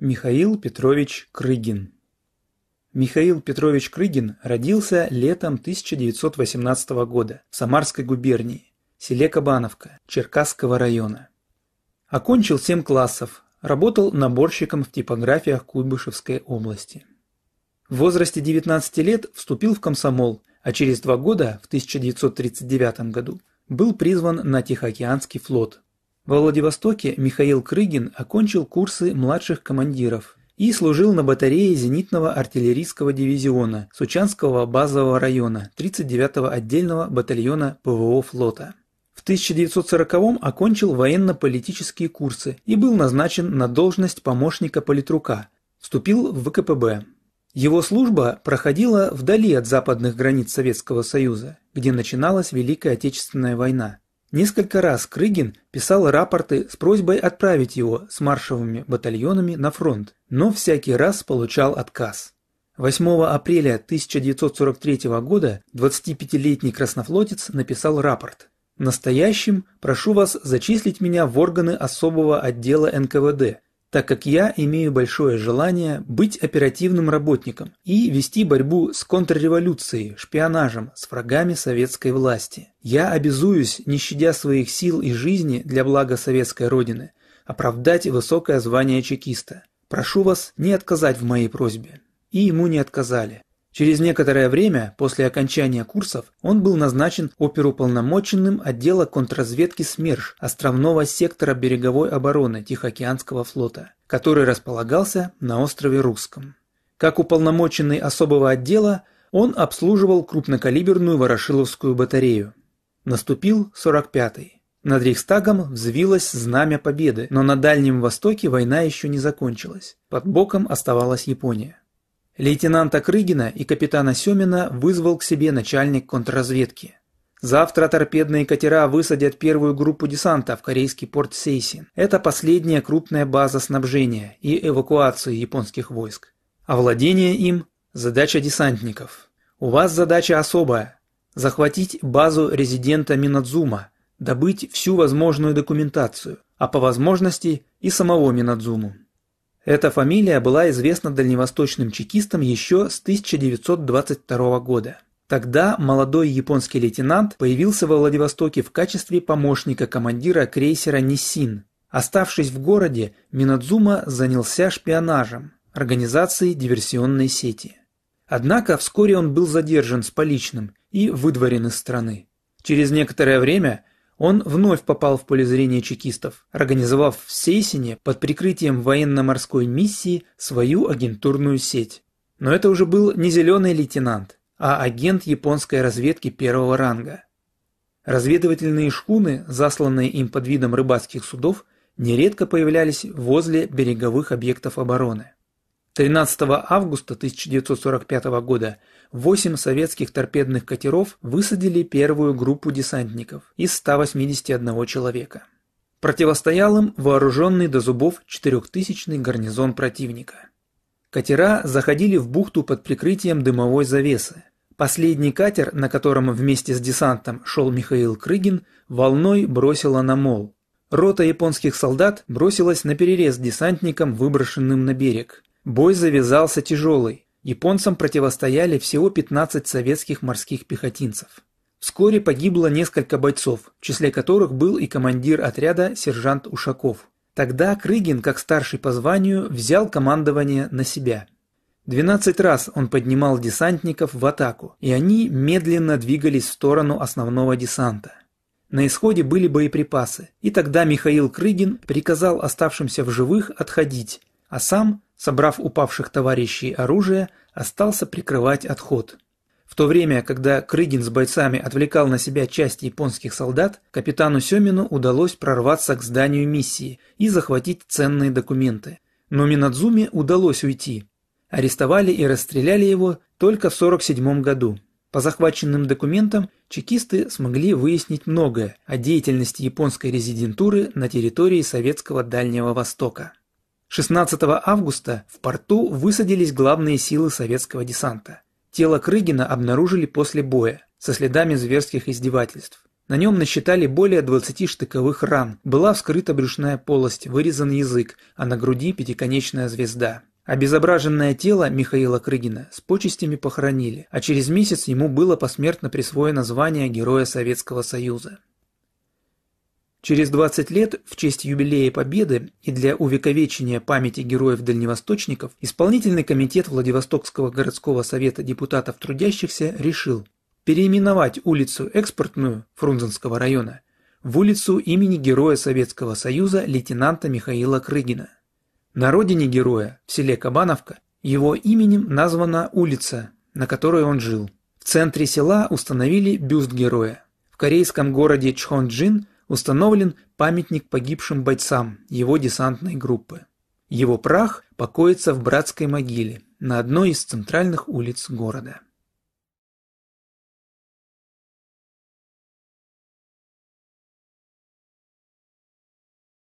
Михаил Петрович Крыгин Михаил Петрович Крыгин родился летом 1918 года в Самарской губернии, селе Кабановка, Черкасского района. Окончил 7 классов, работал наборщиком в типографиях Куйбышевской области. В возрасте 19 лет вступил в комсомол, а через два года, в 1939 году, был призван на Тихоокеанский флот – в Владивостоке Михаил Крыгин окончил курсы младших командиров и служил на батарее зенитного артиллерийского дивизиона Сучанского базового района 39-го отдельного батальона ПВО флота. В 1940-м окончил военно-политические курсы и был назначен на должность помощника политрука, вступил в ВКПБ. Его служба проходила вдали от западных границ Советского Союза, где начиналась Великая Отечественная война. Несколько раз Крыгин писал рапорты с просьбой отправить его с маршевыми батальонами на фронт, но всякий раз получал отказ. 8 апреля 1943 года 25-летний краснофлотец написал рапорт. «Настоящим прошу вас зачислить меня в органы особого отдела НКВД, так как я имею большое желание быть оперативным работником и вести борьбу с контрреволюцией, шпионажем, с врагами советской власти. Я обязуюсь, не щадя своих сил и жизни для блага советской родины, оправдать высокое звание чекиста. Прошу вас не отказать в моей просьбе. И ему не отказали. Через некоторое время после окончания курсов он был назначен оперуполномоченным отдела контрразведки СМЕРШ островного сектора береговой обороны Тихоокеанского флота, который располагался на острове Русском. Как уполномоченный особого отдела, он обслуживал крупнокалиберную Ворошиловскую батарею. Наступил 45-й. Над Рейхстагом взвилось знамя победы, но на Дальнем Востоке война еще не закончилась. Под боком оставалась Япония. Лейтенанта Крыгина и капитана Семина вызвал к себе начальник контрразведки. Завтра торпедные катера высадят первую группу десанта в корейский порт Сейсин. Это последняя крупная база снабжения и эвакуации японских войск. Овладение им – задача десантников. У вас задача особая – захватить базу резидента Минадзума, добыть всю возможную документацию, а по возможности и самого Минадзуму. Эта фамилия была известна дальневосточным чекистам еще с 1922 года. Тогда молодой японский лейтенант появился во Владивостоке в качестве помощника командира крейсера «Ниссин». Оставшись в городе, Минадзума занялся шпионажем, организацией диверсионной сети. Однако вскоре он был задержан с поличным и выдворен из страны. Через некоторое время он вновь попал в поле зрения чекистов, организовав в Сейсине под прикрытием военно-морской миссии свою агентурную сеть. Но это уже был не зеленый лейтенант, а агент японской разведки первого ранга. Разведывательные шхуны, засланные им под видом рыбацких судов, нередко появлялись возле береговых объектов обороны. 13 августа 1945 года 8 советских торпедных катеров высадили первую группу десантников из 181 человека. Противостоял им вооруженный до зубов 4000-й гарнизон противника. Катера заходили в бухту под прикрытием дымовой завесы. Последний катер, на котором вместе с десантом шел Михаил Крыгин, волной бросило на мол. Рота японских солдат бросилась на перерез десантникам, выброшенным на берег. Бой завязался тяжелый. Японцам противостояли всего 15 советских морских пехотинцев. Вскоре погибло несколько бойцов, в числе которых был и командир отряда сержант Ушаков. Тогда Крыгин, как старший по званию, взял командование на себя. 12 раз он поднимал десантников в атаку, и они медленно двигались в сторону основного десанта. На исходе были боеприпасы, и тогда Михаил Крыгин приказал оставшимся в живых отходить, а сам собрав упавших товарищей оружие, остался прикрывать отход. В то время, когда Крыгин с бойцами отвлекал на себя часть японских солдат, капитану Семину удалось прорваться к зданию миссии и захватить ценные документы. Но Минадзуме удалось уйти. Арестовали и расстреляли его только в 1947 году. По захваченным документам чекисты смогли выяснить многое о деятельности японской резидентуры на территории Советского Дальнего Востока. 16 августа в порту высадились главные силы советского десанта. Тело Крыгина обнаружили после боя, со следами зверских издевательств. На нем насчитали более 20 штыковых ран, была вскрыта брюшная полость, вырезан язык, а на груди пятиконечная звезда. Обезображенное тело Михаила Крыгина с почестями похоронили, а через месяц ему было посмертно присвоено звание Героя Советского Союза. Через 20 лет в честь юбилея Победы и для увековечения памяти героев-дальневосточников исполнительный комитет Владивостокского городского совета депутатов трудящихся решил переименовать улицу Экспортную Фрунзенского района в улицу имени героя Советского Союза лейтенанта Михаила Крыгина. На родине героя, в селе Кабановка, его именем названа улица, на которой он жил. В центре села установили бюст героя. В корейском городе Чхонджин – установлен памятник погибшим бойцам его десантной группы. Его прах покоится в братской могиле на одной из центральных улиц города.